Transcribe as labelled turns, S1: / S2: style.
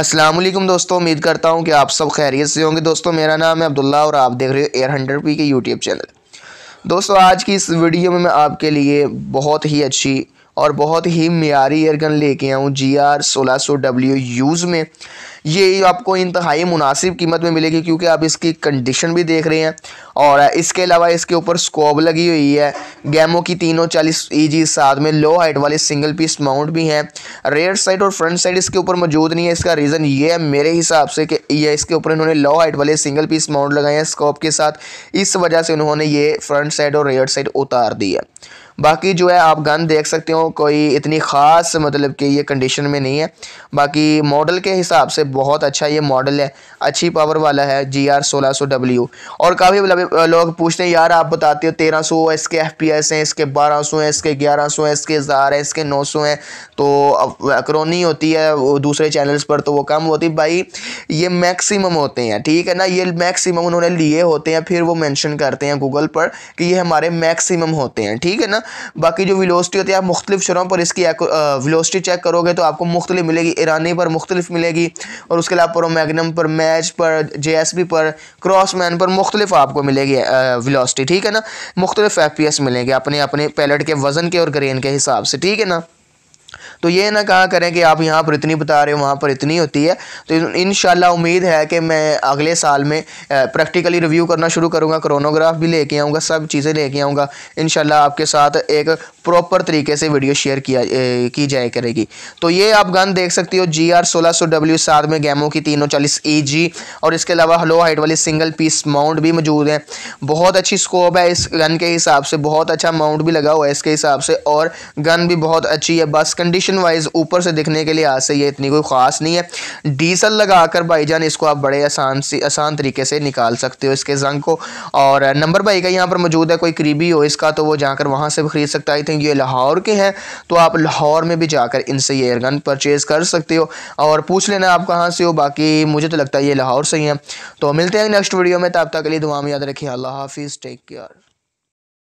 S1: असलम दोस्तों उम्मीद करता हूँ कि आप सब खैरियत से होंगे दोस्तों मेरा नाम है अब्दुल्ला और आप देख रहे हो air hundred P K YouTube channel दोस्तों आज की इस वीडियो में मैं आपके लिए बहुत ही अच्छी और बहुत ही मीरी एयरगन लेके आऊँ जी आर सोलह सौ डब्ल्यू यूज़ में ये आपको इंतहाई मुनासिब कीमत में मिलेगी क्योंकि आप इसकी कंडीशन भी देख रहे हैं और इसके अलावा इसके ऊपर स्कोब लगी हुई है गैमो की तीनों चालीस ई e साथ में लो हाइट वाले सिंगल पीस माउंट भी हैं रेयर साइड और फ्रंट साइड इसके ऊपर मौजूद नहीं है इसका रीज़न ये है मेरे हिसाब से कि ये इसके ऊपर इन्होंने लो हाइट वाले सिंगल पीस माउंट लगाए हैं स्कोप के साथ इस वजह से उन्होंने ये फ्रंट साइड और रेयर साइड उतार दी है बाकी जो है आप गन देख सकते हो कोई इतनी ख़ास मतलब कि ये कंडीशन में नहीं है बाकी मॉडल के हिसाब से बहुत अच्छा ये मॉडल है अच्छी पावर वाला है जी आर सोलह सौ डब्ल्यू और काफ़ी मतलब, लोग पूछते हैं यार आप बताते हो तेरह सौ इसके एफ पी एस हैं इसके बारह सौ हैं इसके ग्यारह सौ हैं इसके हज़ार हैं इसके नौ सौ हैं तो अक्रोनी होती है दूसरे चैनल्स पर तो वो कम होती भाई ये मैक्सिमम होते हैं ठीक है ना ये मैक्सिमम उन्होंने लिए होते हैं फिर वो मैंशन करते हैं गूगल पर कि ये हमारे मैक्सिमम होते हैं ठीक है ना बाकी जो विलोसिटी होती है आप मुख्तलिफ शरों पर इसकी विलोसिटी चेक करोगे तो आपको मुख्तलिफ मिलेगी ईरानी पर मुख्तलिफ मिलेगी और उसके अलावा प्रो मैगनम पर मैच पर जे पर क्रॉसमैन पर मुख्तलिफ आपको मिलेगी विलासिटी ठीक है ना मुख्तलिफ एफ पी एस मिलेंगे अपने अपने पैलेट के वज़न के और ग्रेन के हिसाब से ठीक है ना तो ये ना कहा करें कि आप यहाँ पर इतनी बता रहे हो वहाँ पर इतनी होती है तो इन उम्मीद है कि मैं अगले साल में प्रैक्टिकली रिव्यू करना शुरू करूँगा क्रोनोग्राफ भी लेके आऊँगा सब चीज़ें लेके आऊँगा इन आपके साथ एक प्रॉपर तरीके से वीडियो शेयर किया ए, की जाए करेगी तो ये आप गन देख सकती हो जी आर सोलह सौ डब्ल्यू साथ में गैमो की तीनों चालीस ई e जी और इसके अलावा हलो हाइट वाली सिंगल पीस माउंट भी मौजूद है बहुत अच्छी स्कोप है इस गन के हिसाब से बहुत अच्छा माउंट भी लगा हुआ है इसके हिसाब से और गन भी बहुत अच्छी है बस कंडीशन वाइज ऊपर से दिखने के लिए आज से ये इतनी कोई ख़ास नहीं है डीजल लगा कर जान इसको आप बड़े आसान से आसान तरीके से निकाल सकते हो इसके जंग को और नंबर भाई का यहाँ पर मौजूद है कोई करीबी हो इसका तो वो जाकर वहाँ से भी खरीद सकता है हैं ये लाहौर के हैं तो आप लाहौर में भी जाकर इनसे ये एयरगन परचेज़ कर सकते हो और पूछ लेना आप कहाँ से हो बाकी मुझे तो लगता है ये लाहौर से ही हैं तो मिलते हैं नेक्स्ट वीडियो में तब तक के लिए दुआ में याद रखिए अल्लाह हाफिज़ टेक केयर